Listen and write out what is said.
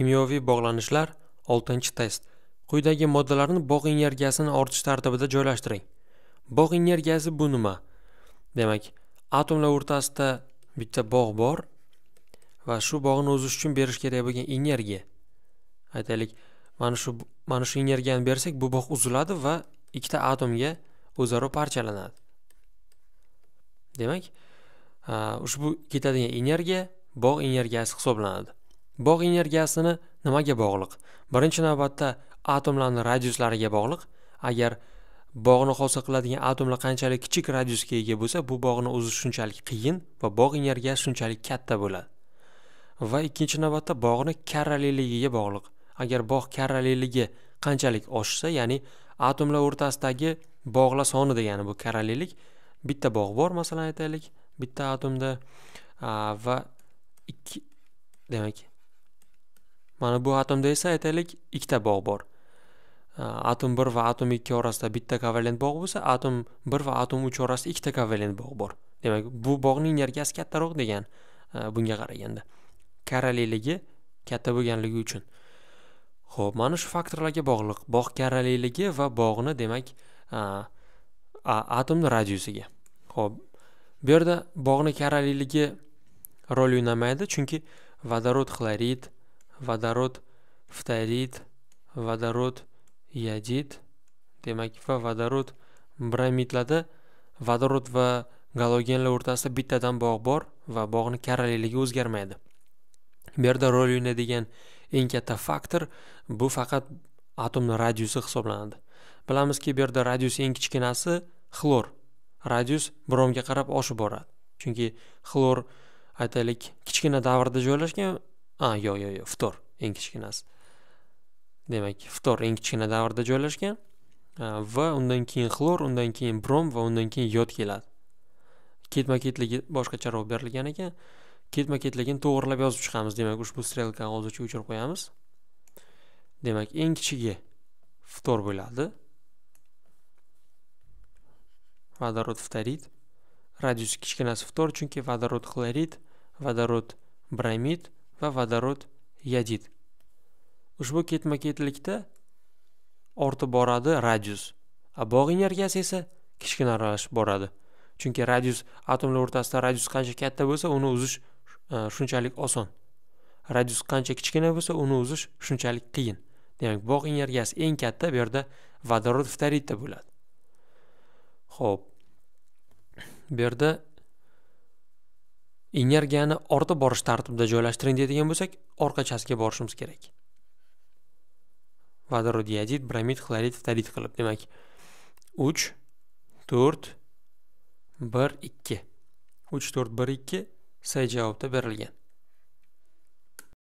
kimyoviy bog'lanishlar 6 test quyidagi moddalarni bog' energiyasini ortish tartibida joylashtiring bog' energiyasi bu nima demak atomlar o'rtasida bitta bog' bor va shu bog'ni o'zish uchun berish kerak bo'lgan energiya aytaylik mana shu mana shu energiyani bersak bu bog' uziladi va ikkita atomga o'zaro parchalanadi demak ushbu ketadigan energiya bog' energiyasi hisoblanadi bog' energiyasini nimaga bog'liq birinchi navbatda atomlarni radiuslariga bog'liq agar bog'ni hosil qiladigan atomlar qanchalik kichik radiusga ega bo'lsa bu bog'ni uzish shunchalik qiyin va bog' energiyasi shunchalik katta bo'ladi va ikkinchi navbatda bog'ni karraliligiga bog'liq agar bog' karraliligi qanchalik oshsa ya'ni atomlar o'rtasidagi bog'lar soni degani bu karralilik bitta bog' bor masalan aytaylik bitta atomda va ikki demak mana bu atomda esa aytaylik ikkita bog' bor atom 1 va atom 2 orasida bitta kovalent bog' bo'lsa atom 1 va atom 3 orasida ikkita kovalent bog' bor demak bu bog'ning energiyasi kattaroq degan e, bunga qaraganda karaliligi katta bo'lganligi uchun ho'p mana shu faktorlarga bog'liq bog' karaliligi va bog'ni demak e, atomni radiusiga ho'p bu yerda bog'ni karaliligi rol o'ynamaydi chunki vodorod xlorid vodorod ftorid vodorod iodid demak va vodorod bromidlarda vodorod va galogenlar o'rtasida bittadan bog' bor va bog'ni karaliligi o'zgarmaydi bu yerda rol o'ynaydigan eng katta faktor bu faqat atomni radiusi hisoblanadi bilamizki bu yerda radius eng kichkinasi xlor radius bromga qarab oshib boradi chunki xlor aytaylik kichkina davrda joylashgan a yo'q yo'q yo'q ftor eng kichkinasi demak ftor eng kichkina davrda joylashgan va undan keyin xlor undan keyin brom va undan keyin yod keladi ketma ketligi boshqacharoq berilgan ekan ketma ketligini to'g'irlab yozib chiqamiz demak ushbu strelkani hozircha o'chirib qo'yamiz demak eng kichigi ftor bo'ladi vodorod ftorid radiusi kichkinasi ftor chunki vodorod xlorid vodorod bromid va vodorod yadid ushbu ketma ketlikda ortib boradi radius a bog' energiyasi esa kichkinaralashib boradi chunki radius atomlar o'rtasida radius qancha katta bo'lsa uni uzish e, shunchalik oson radius qancha kichkina bo'lsa uni uzish shunchalik qiyin demak bog' energiyasi eng katta bu yerda vodorod вторитda bo'ladi ho'p bu yerda energiyani ortib borish tartibida joylashtiring deydigan bo'lsak orqa chastga borishimiz kerak vodorod diodid bromid xlorid ftorid qilib demak uch to'rt bir ikki uch to'rt bir ikki s javobda berilgan